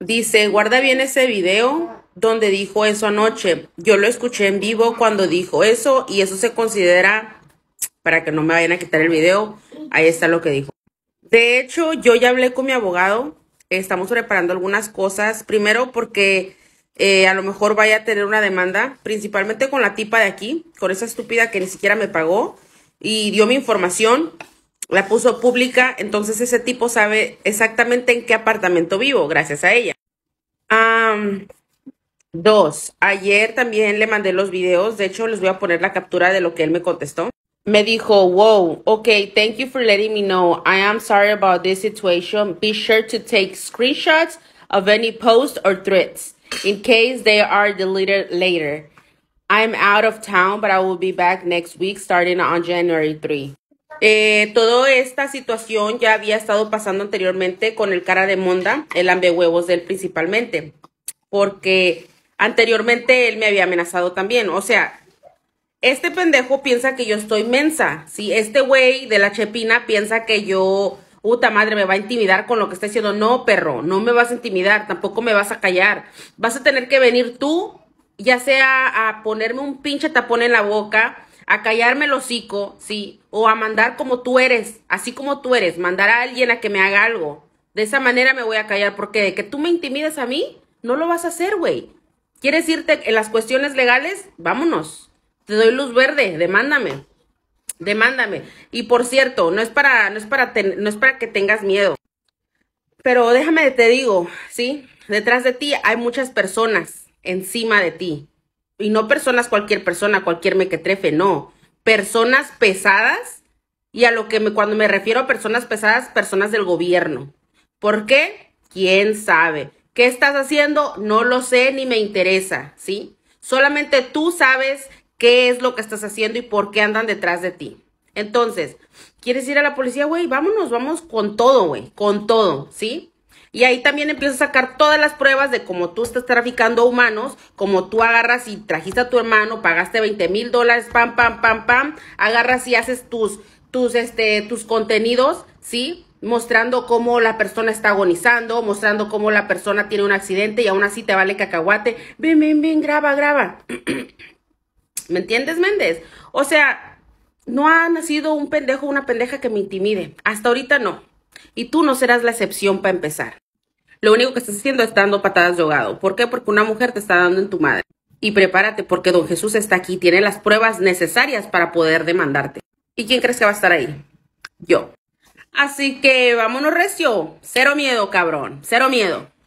Dice, guarda bien ese video donde dijo eso anoche. Yo lo escuché en vivo cuando dijo eso y eso se considera, para que no me vayan a quitar el video, ahí está lo que dijo. De hecho, yo ya hablé con mi abogado, estamos preparando algunas cosas. Primero porque eh, a lo mejor vaya a tener una demanda, principalmente con la tipa de aquí, con esa estúpida que ni siquiera me pagó y dio mi información la puso pública, entonces ese tipo sabe exactamente en qué apartamento vivo, gracias a ella. dos, ayer también le mandé los videos, de hecho les voy a poner la captura de lo que él me contestó. Me dijo, wow, okay, thank you for letting me know. I am sorry about this situation. Be sure to take screenshots of any posts or threats in case they are deleted later. I'm out of town, but I will be back next week starting on January 3. Eh, toda esta situación ya había estado pasando anteriormente con el cara de Monda, el huevos de él principalmente, porque anteriormente él me había amenazado también. O sea, este pendejo piensa que yo estoy mensa, Si Este güey de la chepina piensa que yo, puta madre, me va a intimidar con lo que está diciendo. No, perro, no me vas a intimidar, tampoco me vas a callar. Vas a tener que venir tú, ya sea a ponerme un pinche tapón en la boca a callarme el hocico, sí, o a mandar como tú eres, así como tú eres, mandar a alguien a que me haga algo. De esa manera me voy a callar, porque de que tú me intimides a mí, no lo vas a hacer, güey. ¿Quieres irte en las cuestiones legales? Vámonos. Te doy luz verde, demándame. Demándame. Y por cierto, no es para, no es para, no es para que tengas miedo. Pero déjame te digo, ¿sí? Detrás de ti hay muchas personas encima de ti y no personas cualquier persona, cualquier mequetrefe, no, personas pesadas y a lo que me, cuando me refiero a personas pesadas, personas del gobierno. ¿Por qué? ¿Quién sabe? ¿Qué estás haciendo? No lo sé ni me interesa, ¿sí? Solamente tú sabes qué es lo que estás haciendo y por qué andan detrás de ti. Entonces, ¿quieres ir a la policía, güey? Vámonos, vamos con todo, güey, con todo, ¿sí? Y ahí también empiezas a sacar todas las pruebas de cómo tú estás traficando humanos, como tú agarras y trajiste a tu hermano, pagaste 20 mil dólares, pam, pam, pam, pam, agarras y haces tus, tus, este, tus contenidos, ¿sí? Mostrando cómo la persona está agonizando, mostrando cómo la persona tiene un accidente y aún así te vale cacahuate. Ven, ven, ven, graba, graba. ¿Me entiendes, Méndez? O sea, no ha nacido un pendejo o una pendeja que me intimide. Hasta ahorita no. Y tú no serás la excepción para empezar. Lo único que estás haciendo es dando patadas de hogado. ¿Por qué? Porque una mujer te está dando en tu madre. Y prepárate porque don Jesús está aquí, tiene las pruebas necesarias para poder demandarte. ¿Y quién crees que va a estar ahí? Yo. Así que vámonos recio. Cero miedo, cabrón. Cero miedo.